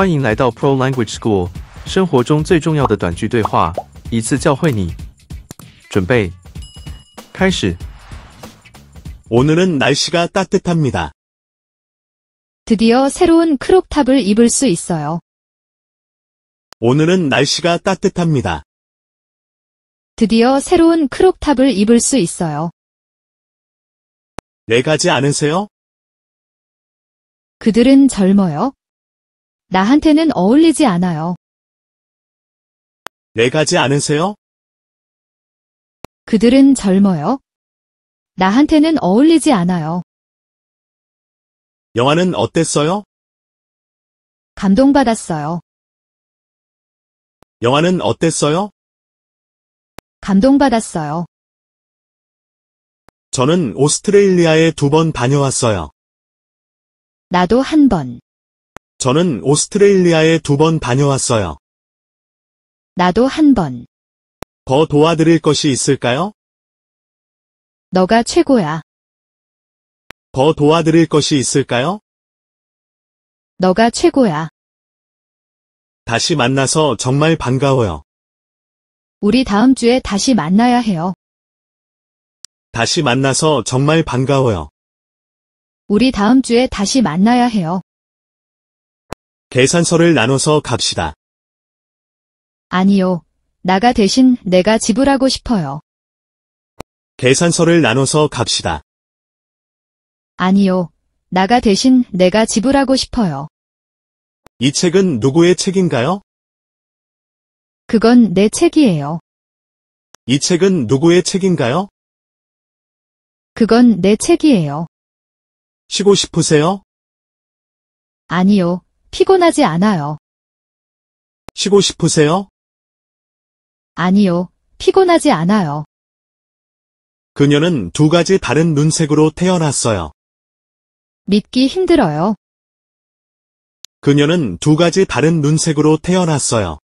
欢迎来到 Pro Language School，生活中最重要的短句对话，一次教会你。准备，开始。 오늘은 날씨가 따뜻합니다. 드디어 새로운 크롭탑을 입을 수 있어요. 오늘은 날씨가 따뜻합니다. 드디어 새로운 크롭탑을 입을 수 있어요. 내 네 가지 않으세요? 그들은 젊어요. 나한테는 어울리지 않아요. 네가지 않으세요? 그들은 젊어요. 나한테는 어울리지 않아요. 영화는 어땠어요? 감동받았어요. 영화는 어땠어요? 감동받았어요. 저는 오스트레일리아에 두 번 다녀왔어요. 나도 한 번. 저는 오스트레일리아에 두 번 다녀왔어요. 나도 한 번. 더 도와드릴 것이 있을까요? 너가 최고야. 더 도와드릴 것이 있을까요? 너가 최고야. 다시 만나서 정말 반가워요. 우리 다음 주에 다시 만나야 해요. 다시 만나서 정말 반가워요. 우리 다음 주에 다시 만나야 해요. 계산서를 나눠서 갑시다. 아니요. 나가 대신 내가 지불하고 싶어요. 계산서를 나눠서 갑시다. 아니요. 나가 대신 내가 지불하고 싶어요. 이 책은 누구의 책인가요? 그건 내 책이에요. 이 책은 누구의 책인가요? 그건 내 책이에요. 쉬고 싶으세요? 아니요. 피곤하지 않아요. 쉬고 싶으세요? 아니요, 피곤하지 않아요. 그녀는 두 가지 다른 눈색으로 태어났어요. 믿기 힘들어요. 그녀는 두 가지 다른 눈색으로 태어났어요.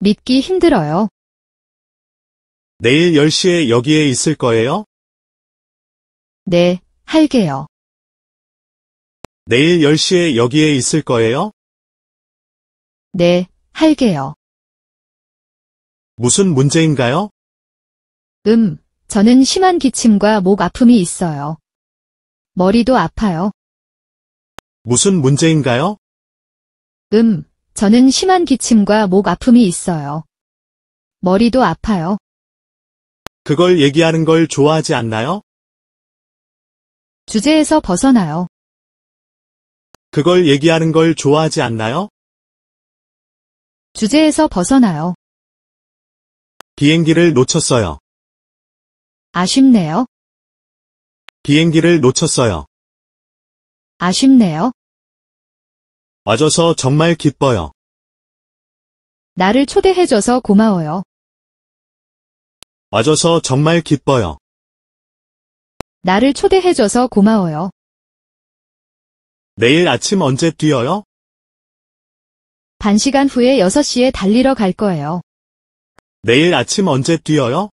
믿기 힘들어요. 내일 10시에 여기에 있을 거예요? 네, 할게요. 내일 10시에 여기에 있을 거예요? 네, 할게요. 무슨 문제인가요? 음, 저는 심한 기침과 목 아픔이 있어요. 머리도 아파요. 무슨 문제인가요? 음, 저는 심한 기침과 목 아픔이 있어요. 머리도 아파요. 그걸 얘기하는 걸 좋아하지 않나요? 주제에서 벗어나요. 그걸 얘기하는 걸 좋아하지 않나요? 주제에서 벗어나요. 비행기를 놓쳤어요. 아쉽네요. 비행기를 놓쳤어요. 아쉽네요. 와줘서 정말 기뻐요. 나를 초대해줘서 고마워요. 와줘서 정말 기뻐요. 나를 초대해줘서 고마워요. 내일 아침 언제 뛰어요? 반 시간 후에 6시에 달리러 갈 거예요. 내일 아침 언제 뛰어요?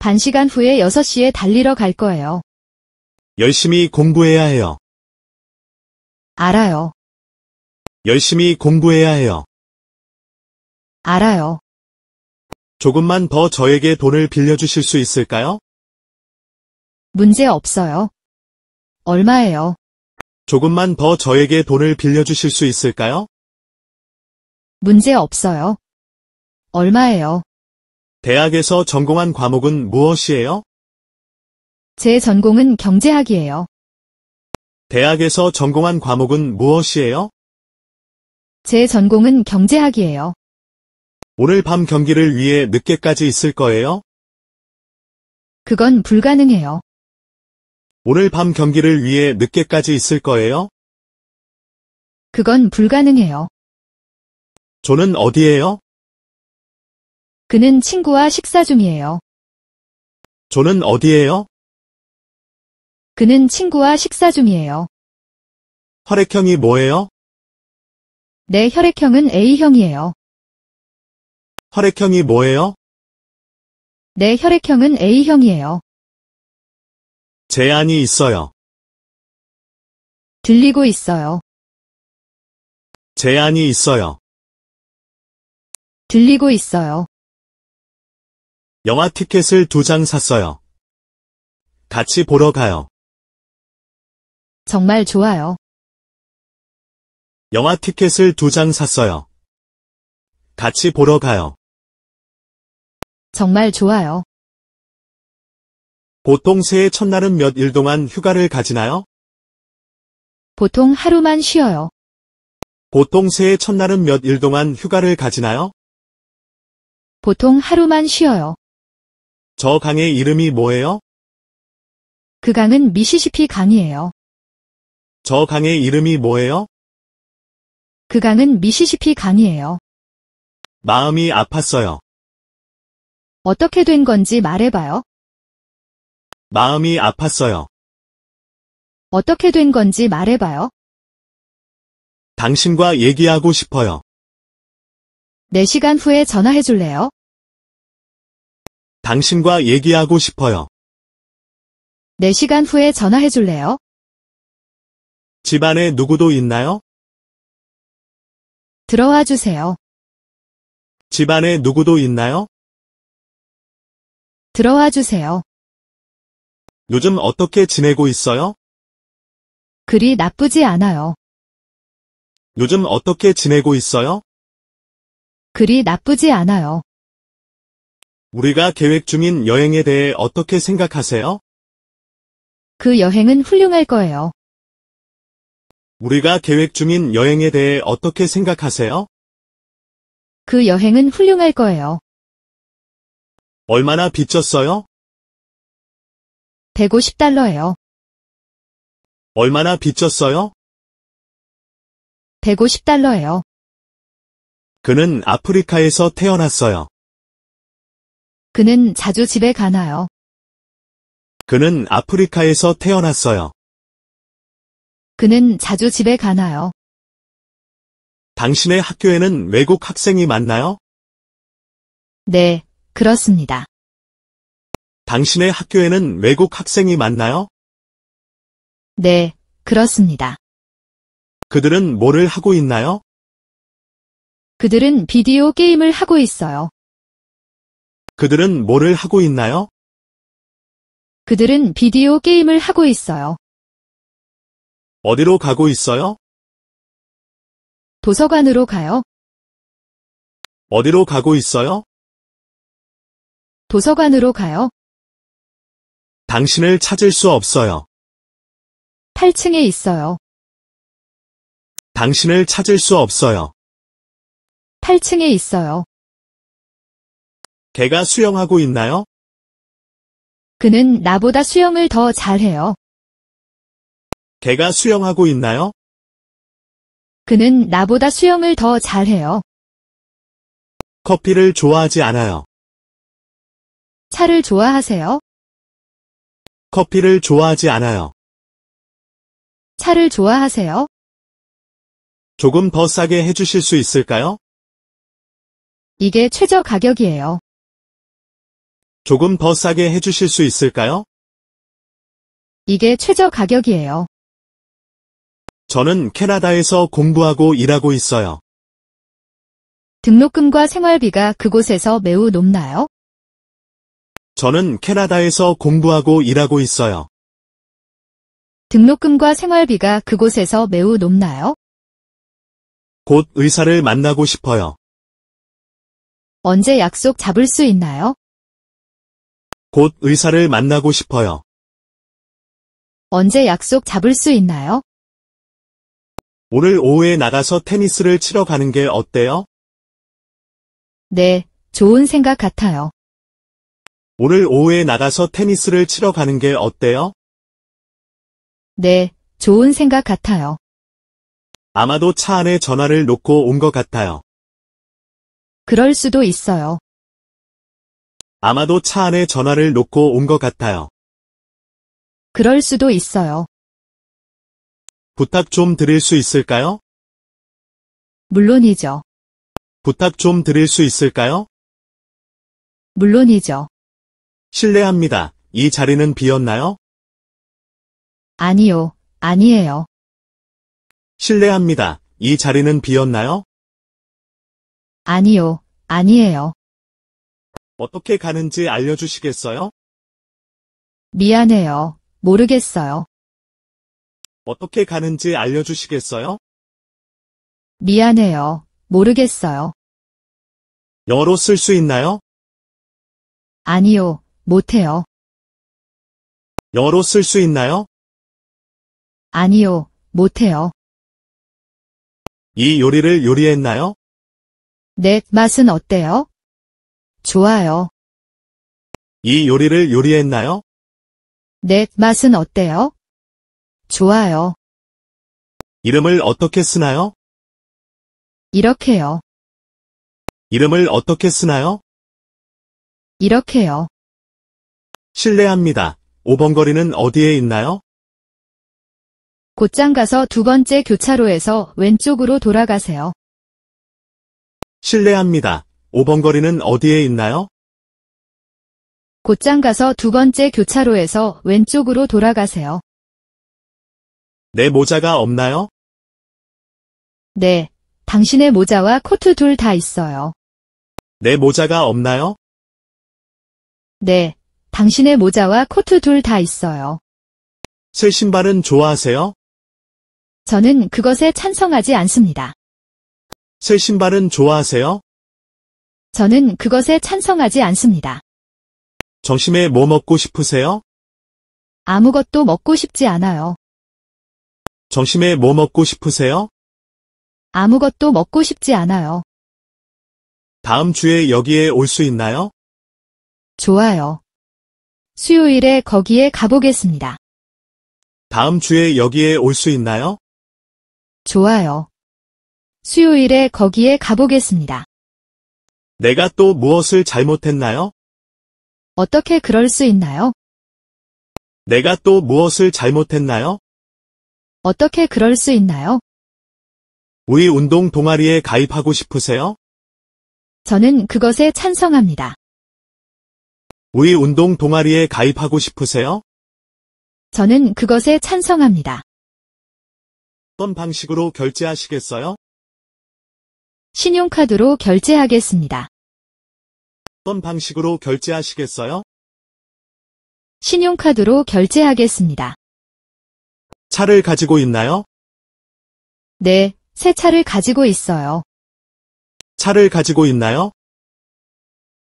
반 시간 후에 6시에 달리러 갈 거예요. 열심히 공부해야 해요. 알아요. 열심히 공부해야 해요. 알아요. 조금만 더 저에게 돈을 빌려주실 수 있을까요? 문제 없어요. 얼마예요? 조금만 더 저에게 돈을 빌려주실 수 있을까요? 문제 없어요. 얼마예요? 대학에서 전공한 과목은 무엇이에요? 제 전공은 경제학이에요. 대학에서 전공한 과목은 무엇이에요? 제 전공은 경제학이에요. 오늘 밤 경기를 위해 늦게까지 있을 거예요? 그건 불가능해요. 오늘 밤 경기를 위해 늦게까지 있을 거예요? 그건 불가능해요. 저는 어디에요? 그는 친구와 식사 중이에요. 저는 어디에요? 그는 친구와 식사 중이에요. 혈액형이 뭐예요? 내 네, 혈액형은 A형이에요. 혈액형이 뭐예요? 내 네, 혈액형은 A형이에요. 제안이 있어요. 들리고 있어요. 제안이 있어요. 들리고 있어요. 영화 티켓을 두 장 샀어요. 같이 보러 가요. 정말 좋아요. 영화 티켓을 두 장 샀어요. 같이 보러 가요. 정말 좋아요. 보통 새해 첫날은 몇 일 동안 휴가를 가지나요? 보통 하루만 쉬어요. 보통 새해 첫날은 몇 일 동안 휴가를 가지나요? 보통 하루만 쉬어요. 저 강의 이름이 뭐예요? 그 강은 미시시피 강이에요. 저 강의 이름이 뭐예요? 그 강은 미시시피 강이에요. 마음이 아팠어요. 어떻게 된 건지 말해봐요. 마음이 아팠어요. 어떻게 된 건지 말해봐요. 당신과 얘기하고 싶어요. 4시간 후에 전화해줄래요? 당신과 얘기하고 싶어요. 4시간 후에 전화해줄래요? 집안에 누구도 있나요? 들어와 주세요. 집안에 누구도 있나요? 들어와 주세요. 요즘 어떻게 지내고 있어요? 그리 나쁘지 않아요. 요즘 어떻게 지내고 있어요? 그리 나쁘지 않아요. 우리가 계획 중인 여행에 대해 어떻게 생각하세요? 그 여행은 훌륭할 거예요. 우리가 계획 중인 여행에 대해 어떻게 생각하세요? 그 여행은 훌륭할 거예요. 얼마나 빚졌어요? 150달러예요. 얼마나 빚졌어요? 150달러예요. 그는 아프리카에서 태어났어요. 그는 자주 집에 가나요? 그는 아프리카에서 태어났어요. 그는 자주 집에 가나요? 당신의 학교에는 외국 학생이 많나요? 네, 그렇습니다. 당신의 학교에는 외국 학생이 많나요? 네, 그렇습니다. 그들은 뭐를 하고 있나요? 그들은 비디오 게임을 하고 있어요. 그들은 뭐를 하고 있나요? 그들은 비디오 게임을 하고 있어요. 어디로 가고 있어요? 도서관으로 가요. 어디로 가고 있어요? 도서관으로 가요. 당신을 찾을 수 없어요. 8층에 있어요. 당신을 찾을 수 없어요. 8층에 있어요. 개가 수영하고 있나요? 그는 나보다 수영을 더 잘해요. 개가 수영하고 있나요? 그는 나보다 수영을 더 잘해요. 커피를 좋아하지 않아요. 차를 좋아하세요? 커피를 좋아하지 않아요. 차를 좋아하세요? 조금 더 싸게 해주실 수 있을까요? 이게 최저 가격이에요. 조금 더 싸게 해주실 수 있을까요? 이게 최저 가격이에요. 저는 캐나다에서 공부하고 일하고 있어요. 등록금과 생활비가 그곳에서 매우 높나요? 저는 캐나다에서 공부하고 일하고 있어요. 등록금과 생활비가 그곳에서 매우 높나요? 곧 의사를 만나고 싶어요. 언제 약속 잡을 수 있나요? 곧 의사를 만나고 싶어요. 언제 약속 잡을 수 있나요? 오늘 오후에 나가서 테니스를 치러 가는 게 어때요? 네, 좋은 생각 같아요. 오늘 오후에 나가서 테니스를 치러 가는 게 어때요? 네, 좋은 생각 같아요. 아마도 차 안에 전화를 놓고 온 것 같아요. 그럴 수도 있어요. 아마도 차 안에 전화를 놓고 온 것 같아요. 그럴 수도 있어요. 부탁 좀 드릴 수 있을까요? 물론이죠. 부탁 좀 드릴 수 있을까요? 물론이죠. 실례합니다. 이 자리는 비었나요? 아니요, 아니에요. 실례합니다. 이 자리는 비었나요? 아니요, 아니에요. 어떻게 가는지 알려주시겠어요? 미안해요. 모르겠어요. 어떻게 가는지 알려주시겠어요? 미안해요. 모르겠어요. 영어로쓸 수 있나요? 아니요, 못해요. 여로 쓸 수 있나요? 아니요, 못해요. 이 요리를 요리했나요? 네, 맛은 어때요? 좋아요. 이 요리를 요리했나요? 네, 맛은 어때요? 좋아요. 이름을 어떻게 쓰나요? 이렇게요. 이름을 어떻게 쓰나요? 이렇게요. 실례합니다. 5번 거리는 어디에 있나요? 곧장 가서 두 번째 교차로에서 왼쪽으로 돌아가세요. 실례합니다. 5번 거리는 어디에 있나요? 곧장 가서 두 번째 교차로에서 왼쪽으로 돌아가세요. 내 모자가 없나요? 네, 당신의 모자와 코트 둘 다 있어요. 내 모자가 없나요? 네, 당신의 모자와 코트 둘 다 있어요. 새 신발은 좋아하세요? 저는 그것에 찬성하지 않습니다. 새 신발은 좋아하세요? 저는 그것에 찬성하지 않습니다. 점심에 뭐 먹고 싶으세요? 아무것도 먹고 싶지 않아요. 점심에 뭐 먹고 싶으세요? 아무것도 먹고 싶지 않아요. 다음 주에 여기에 올 수 있나요? 좋아요. 수요일에 거기에 가보겠습니다. 다음 주에 여기에 올 수 있나요? 좋아요. 수요일에 거기에 가보겠습니다. 내가 또 무엇을 잘못했나요? 어떻게 그럴 수 있나요? 내가 또 무엇을 잘못했나요? 어떻게 그럴 수 있나요? 우리 운동 동아리에 가입하고 싶으세요? 저는 그것에 찬성합니다. 우리 운동 동아리에 가입하고 싶으세요? 저는 그것에 찬성합니다. 어떤 방식으로 결제하시겠어요? 신용카드로 결제하겠습니다. 어떤 방식으로 결제하시겠어요? 신용카드로 결제하겠습니다. 차를 가지고 있나요? 네, 새 차를 가지고 있어요. 차를 가지고 있나요?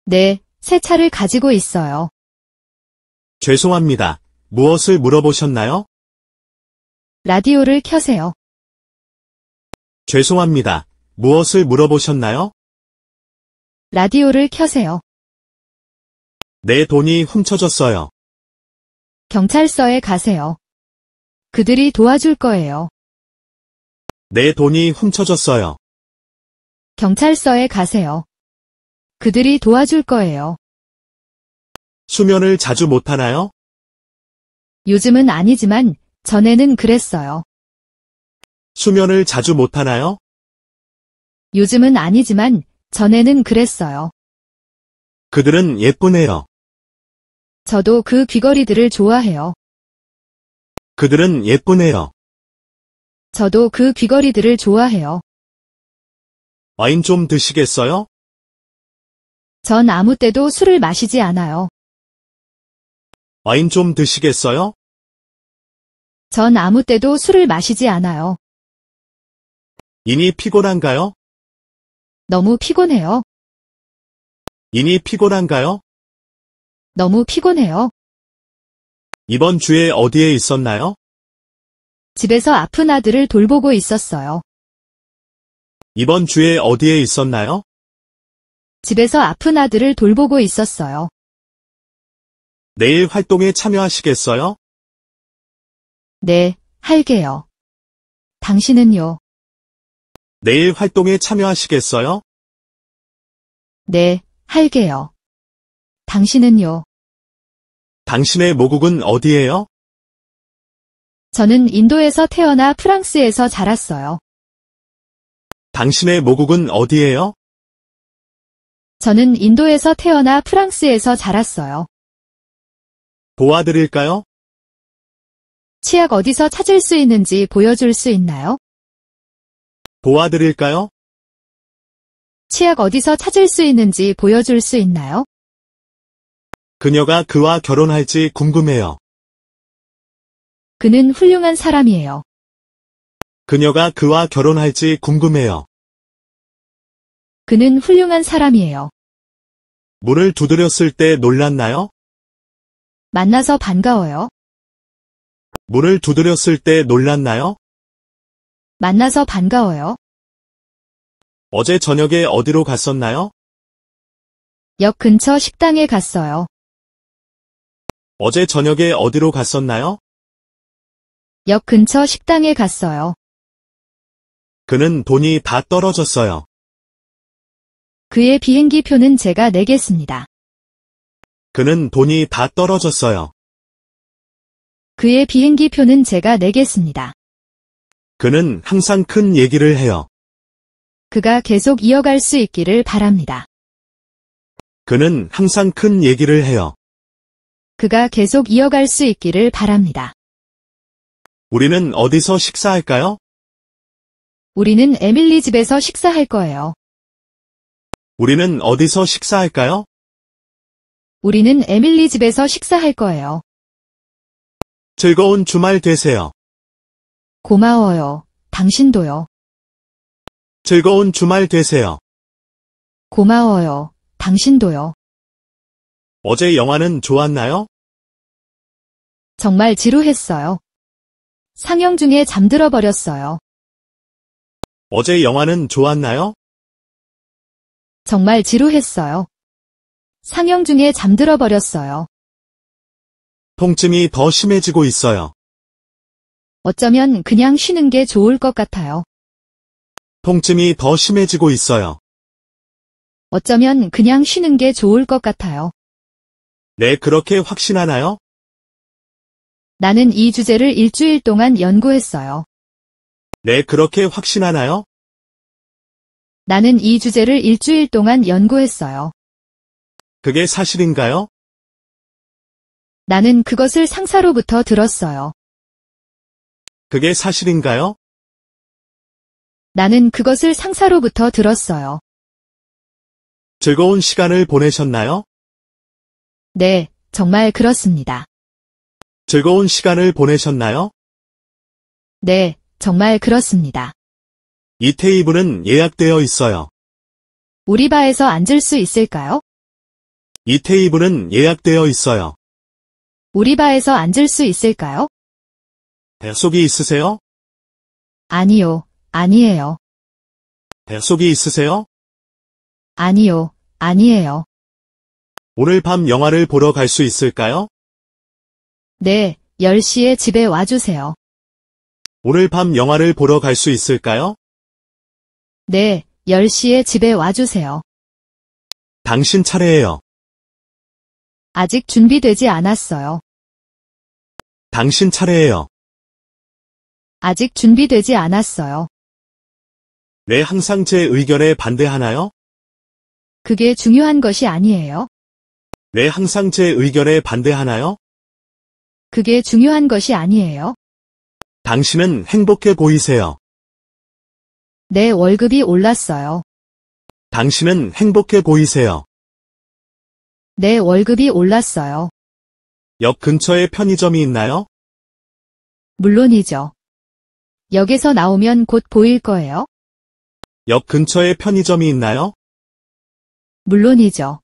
네, 새 차를 가지고 있어요. 죄송합니다. 무엇을 물어보셨나요? 라디오를 켜세요. 죄송합니다. 무엇을 물어보셨나요? 라디오를 켜세요. 내 돈이 훔쳐졌어요. 경찰서에 가세요. 그들이 도와줄 거예요. 내 돈이 훔쳐졌어요. 경찰서에 가세요. 그들이 도와줄 거예요. 수면을 자주 못하나요? 요즘은 아니지만 전에는 그랬어요. 수면을 자주 못하나요? 요즘은 아니지만 전에는 그랬어요. 그들은 예쁘네요. 저도 그 귀걸이들을 좋아해요. 그들은 예쁘네요. 저도 그 귀걸이들을 좋아해요. 와인 좀 드시겠어요? 전 아무 때도 술을 마시지 않아요. 와인 좀 드시겠어요? 전 아무 때도 술을 마시지 않아요. 이니 피곤한가요? 너무 피곤해요. 이니 피곤한가요? 너무 피곤해요. 이번 주에 어디에 있었나요? 집에서 아픈 아들을 돌보고 있었어요. 이번 주에 어디에 있었나요? 집에서 아픈 아들을 돌보고 있었어요. 내일 활동에 참여하시겠어요? 네, 할게요. 당신은요? 내일 활동에 참여하시겠어요? 네, 할게요. 당신은요? 당신의 모국은 어디예요? 저는 인도에서 태어나 프랑스에서 자랐어요. 당신의 모국은 어디예요? 저는 인도에서 태어나 프랑스에서 자랐어요. 도와드릴까요? 치약 어디서 찾을 수 있는지 보여줄 수 있나요? 도와드릴까요? 치약 어디서 찾을 수 있는지 보여줄 수 있나요? 그녀가 그와 결혼할지 궁금해요. 그는 훌륭한 사람이에요. 그녀가 그와 결혼할지 궁금해요. 그는 훌륭한 사람이에요. 문을 두드렸을 때 놀랐나요? 만나서 반가워요. 문을 두드렸을 때 놀랐나요? 만나서 반가워요. 어제 저녁에 어디로 갔었나요? 역 근처 식당에 갔어요. 어제 저녁에 어디로 갔었나요? 역 근처 식당에 갔어요. 그는 돈이 다 떨어졌어요. 그의 비행기 표는 제가 내겠습니다. 그는 돈이 다 떨어졌어요. 그의 비행기 표는 제가 내겠습니다. 그는 항상 큰 얘기를 해요. 그가 계속 이어갈 수 있기를 바랍니다. 그는 항상 큰 얘기를 해요. 그가 계속 이어갈 수 있기를 바랍니다. 우리는 어디서 식사할까요? 우리는 에밀리 집에서 식사할 거예요. 우리는 어디서 식사할까요? 우리는 에밀리 집에서 식사할 거예요. 즐거운 주말 되세요. 고마워요. 당신도요. 즐거운 주말 되세요. 고마워요. 당신도요. 어제 영화는 좋았나요? 정말 지루했어요. 상영 중에 잠들어 버렸어요. 어제 영화는 좋았나요? 정말 지루했어요. 상영 중에 잠들어 버렸어요. 통증이 더 심해지고 있어요. 어쩌면 그냥 쉬는 게 좋을 것 같아요. 통증이 더 심해지고 있어요. 어쩌면 그냥 쉬는 게 좋을 것 같아요. 네, 그렇게 확신하나요? 나는 이 주제를 일주일 동안 연구했어요. 네, 그렇게 확신하나요? 나는 이 주제를 일주일 동안 연구했어요. 그게 사실인가요? 나는 그것을 상사로부터 들었어요. 그게 사실인가요? 나는 그것을 상사로부터 들었어요. 즐거운 시간을 보내셨나요? 네, 정말 그렇습니다. 즐거운 시간을 보내셨나요? 네, 정말 그렇습니다. 이 테이블은 예약되어 있어요. 우리 바에서 앉을 수 있을까요? 이 테이블은 예약되어 있어요. 우리 바에서 앉을 수 있을까요? 배속이 있으세요? 아니요, 아니에요. 배속이 있으세요? 아니요, 아니에요. 오늘 밤 영화를 보러 갈 수 있을까요? 네, 10시에 집에 와주세요. 오늘 밤 영화를 보러 갈 수 있을까요? 네, 10시에 집에 와주세요. 당신 차례예요. 아직 준비되지 않았어요. 당신 차례예요. 아직 준비되지 않았어요. 왜 항상 제 의견에 반대하나요? 그게 중요한 것이 아니에요. 왜 항상 제 의견에 반대하나요? 그게 중요한 것이 아니에요. 당신은 행복해 보이세요. 내 월급이 올랐어요. 당신은 행복해 보이세요. 내 월급이 올랐어요. 역 근처에 편의점이 있나요? 물론이죠. 역에서 나오면 곧 보일 거예요. 역 근처에 편의점이 있나요? 물론이죠.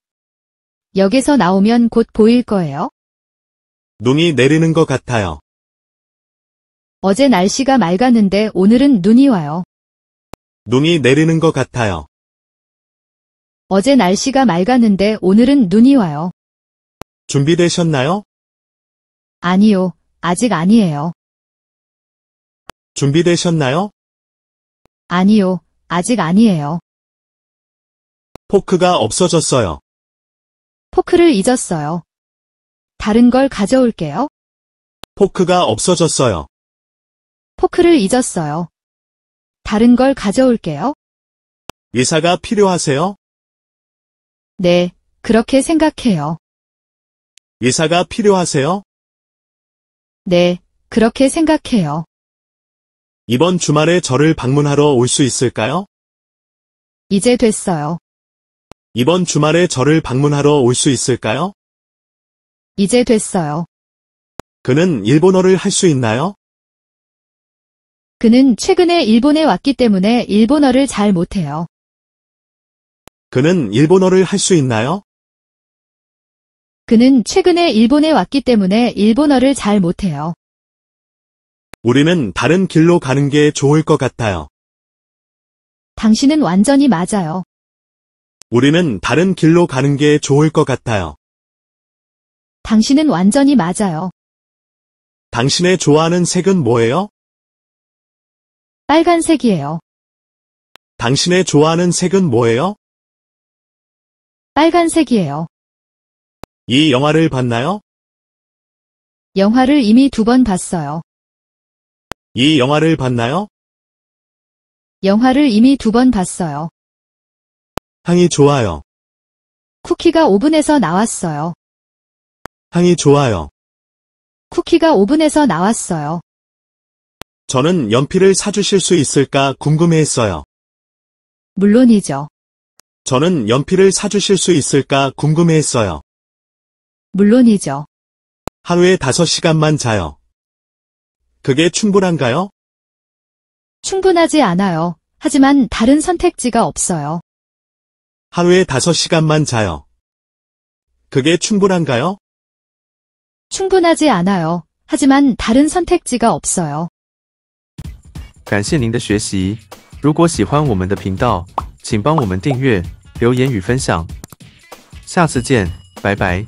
역에서 나오면 곧 보일 거예요. 눈이 내리는 것 같아요. 어제 날씨가 맑았는데 오늘은 눈이 와요. 눈이 내리는 것 같아요. 어제 날씨가 맑았는데 오늘은 눈이 와요. 준비되셨나요? 아니요, 아직 아니에요. 준비되셨나요? 아니요, 아직 아니에요. 포크가 없어졌어요. 포크를 잊었어요. 다른 걸 가져올게요. 포크가 없어졌어요. 포크를 잊었어요. 다른 걸 가져올게요. 의사가 필요하세요? 네, 그렇게 생각해요. 의사가 필요하세요? 네, 그렇게 생각해요. 이번 주말에 저를 방문하러 올 수 있을까요? 이제 됐어요. 이번 주말에 저를 방문하러 올 수 있을까요? 이제 됐어요. 그는 일본어를 할 수 있나요? 그는 최근에 일본에 왔기 때문에 일본어를 잘 못해요. 그는 일본어를 할 수 있나요? 그는 최근에 일본에 왔기 때문에 일본어를 잘 못해요. 우리는 다른 길로 가는 게 좋을 것 같아요. 당신은 완전히 맞아요. 우리는 다른 길로 가는 게 좋을 것 같아요. 당신은 완전히 맞아요. 당신의 좋아하는 색은 뭐예요? 빨간색이에요. 당신의 좋아하는 색은 뭐예요? 빨간색이에요. 이 영화를 봤나요? 영화를 이미 두 번 봤어요. 이 영화를 봤나요? 영화를 이미 두 번 봤어요. 향이 좋아요. 쿠키가 오븐에서 나왔어요. 향이 좋아요. 쿠키가 오븐에서 나왔어요. 저는 연필을 사주실 수 있을까 궁금해했어요. 물론이죠. 저는 연필을 사주실 수 있을까 궁금해했어요. 물론이죠. 하루에 5시간만 자요. 그게 충분한가요? 충분하지 않아요. 하지만 다른 선택지가 없어요. 하루에 5시간만 자요. 그게 충분한가요? 충분하지 않아요. 하지만 다른 선택지가 없어요. 感谢您的学习。如果喜欢我们的频道，请帮我们订阅、留言与分享。下次见，拜拜。